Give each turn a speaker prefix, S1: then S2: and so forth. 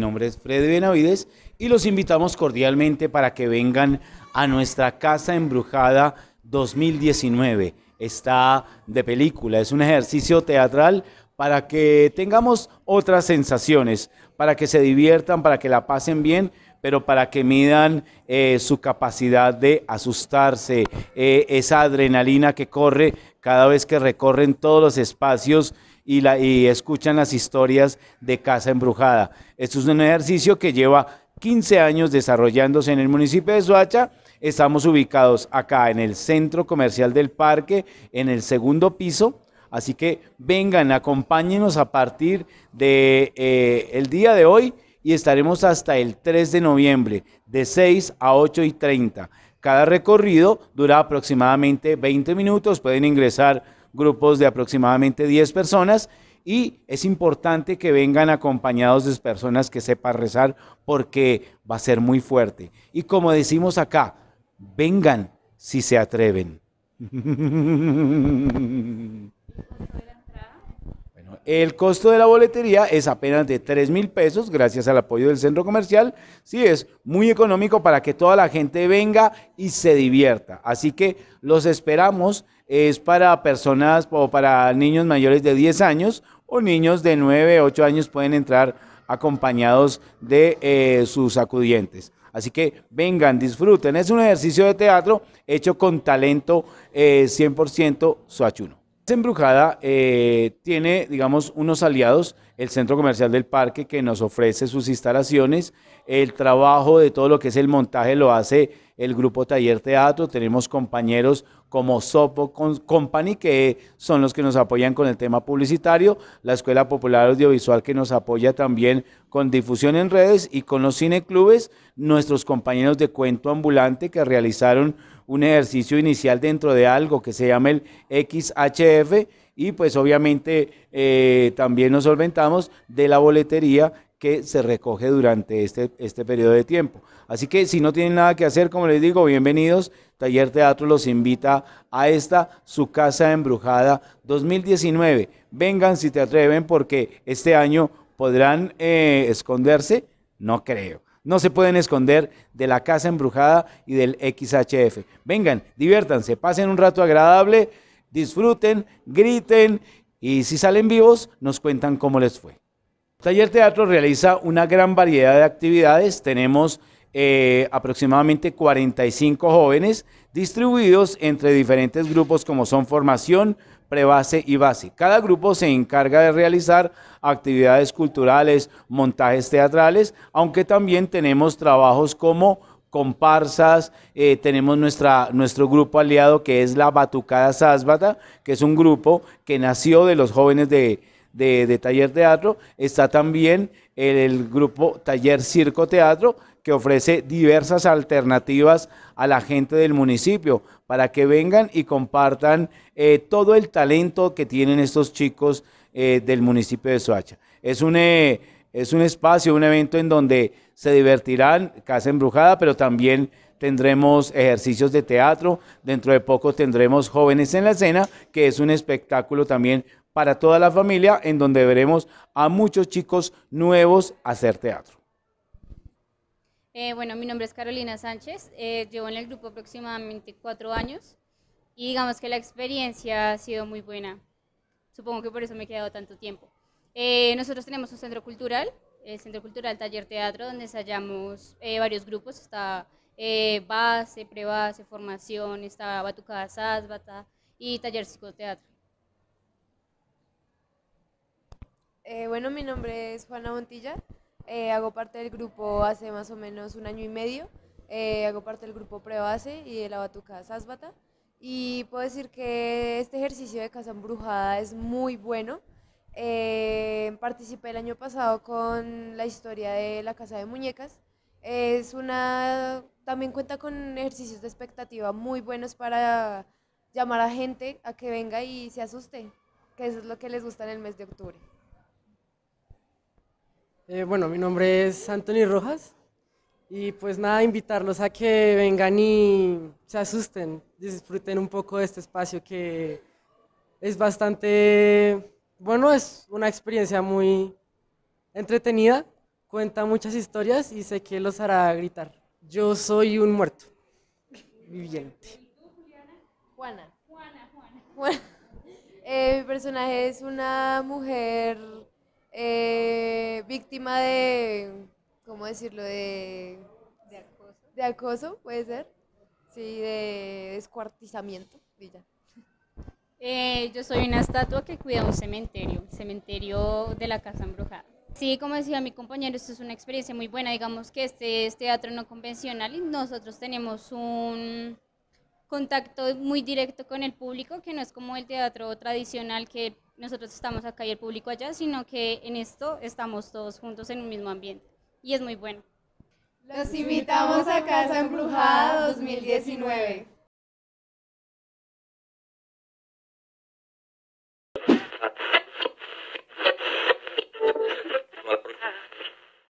S1: nombre es Freddy Benavides y los invitamos cordialmente para que vengan a nuestra Casa Embrujada 2019. Está de película, es un ejercicio teatral para que tengamos otras sensaciones, para que se diviertan, para que la pasen bien, pero para que midan eh, su capacidad de asustarse, eh, esa adrenalina que corre cada vez que recorren todos los espacios y, escuchan las historias de Casa Embrujada. Esto es un ejercicio que lleva 15 años desarrollándose en el municipio de Soacha. Estamos ubicados acá en el centro comercial del parque, en el segundo piso. Así que vengan, acompáñenos a partir de, eh, el día de hoy y estaremos hasta el 3 de noviembre, de 6 a 8 y 30. Cada recorrido dura aproximadamente 20 minutos. Pueden ingresar grupos de aproximadamente 10 personas y es importante que vengan acompañados de personas que sepan rezar porque va a ser muy fuerte. Y como decimos acá, vengan si se atreven. El costo de la boletería es apenas de 3 mil pesos gracias al apoyo del centro comercial. Sí, es muy económico para que toda la gente venga y se divierta. Así que los esperamos. Es para personas o para niños mayores de 10 años o niños de 9, 8 años pueden entrar acompañados de eh, sus acudientes. Así que vengan, disfruten. Es un ejercicio de teatro hecho con talento 100% eh, suachuno. Embrujada eh, tiene, digamos, unos aliados, el Centro Comercial del Parque que nos ofrece sus instalaciones, el trabajo de todo lo que es el montaje lo hace el grupo Taller Teatro, tenemos compañeros como Sopo Company, que son los que nos apoyan con el tema publicitario, la Escuela Popular Audiovisual que nos apoya también con difusión en redes y con los cineclubes, nuestros compañeros de Cuento Ambulante que realizaron un ejercicio inicial dentro de algo que se llama el XHF y pues obviamente eh, también nos solventamos de la boletería que se recoge durante este, este periodo de tiempo. Así que si no tienen nada que hacer, como les digo, bienvenidos. Taller Teatro los invita a esta, su casa embrujada 2019. Vengan si te atreven porque este año podrán eh, esconderse, no creo. No se pueden esconder de la casa embrujada y del XHF. Vengan, diviértanse, pasen un rato agradable, disfruten, griten y si salen vivos nos cuentan cómo les fue. Taller Teatro realiza una gran variedad de actividades. Tenemos eh, aproximadamente 45 jóvenes distribuidos entre diferentes grupos como son formación, prebase y base. Cada grupo se encarga de realizar actividades culturales, montajes teatrales, aunque también tenemos trabajos como comparsas, eh, tenemos nuestra, nuestro grupo aliado que es la Batucada Sásbata, que es un grupo que nació de los jóvenes de, de, Taller Teatro, está también el, grupo Taller Circo Teatro, que ofrece diversas alternativas a la gente del municipio para que vengan y compartan eh, todo el talento que tienen estos chicos eh, del municipio de Soacha. Es un, eh, es un espacio, un evento en donde se divertirán, Casa Embrujada, pero también tendremos ejercicios de teatro, dentro de poco tendremos Jóvenes en la escena, que es un espectáculo también para toda la familia, en donde veremos a muchos chicos nuevos hacer teatro.
S2: Eh, bueno, mi nombre es Carolina Sánchez, eh, llevo en el grupo aproximadamente cuatro años y digamos que la experiencia ha sido muy buena. Supongo que por eso me he quedado tanto tiempo. Eh, nosotros tenemos un centro cultural, el Centro Cultural Taller Teatro, donde ensayamos varios grupos. Está base, prebase, formación, está batucada sásbata y taller psicoteatro. Eh, bueno, mi nombre es Juana Montilla,
S3: eh, hago parte del grupo hace más o menos un año y medio, eh, hago parte del grupo Prebase y de la Batucada Sásbata y puedo decir que este ejercicio de casa embrujada es muy bueno. participé el año pasado con la historia de la casa de muñecas. Es una, también cuenta con ejercicios de expectativa muy buenos para llamar a gente a que venga y se asuste, que eso es lo que les gusta en el mes de octubre. Eh, bueno, mi nombre es Anthony Rojas y pues nada, invitarlos a que vengan y se asusten, disfruten un poco de este espacio que es bastante, bueno, es una experiencia muy entretenida, cuenta muchas historias y sé que los hará gritar. Yo soy un muerto
S2: viviente.
S3: Juana. Juana, Juana. Juana. Eh, mi personaje es una mujer... Eh, víctima de, ¿cómo decirlo? De, de acoso. De acoso, puede ser. Sí,
S2: de
S3: descuartizamiento,
S2: eh, yo soy una estatua que cuida un cementerio, cementerio de la Casa Embrujada. Sí, como decía mi compañero, esto es una experiencia muy buena. Digamos que este es este teatro no convencional y nosotros tenemos un contacto muy directo con el público, que no es como el teatro tradicional que nosotros estamos acá y el público allá, sino que en esto estamos todos juntos en un mismo ambiente y es muy bueno. Los invitamos a Casa Embrujada 2019.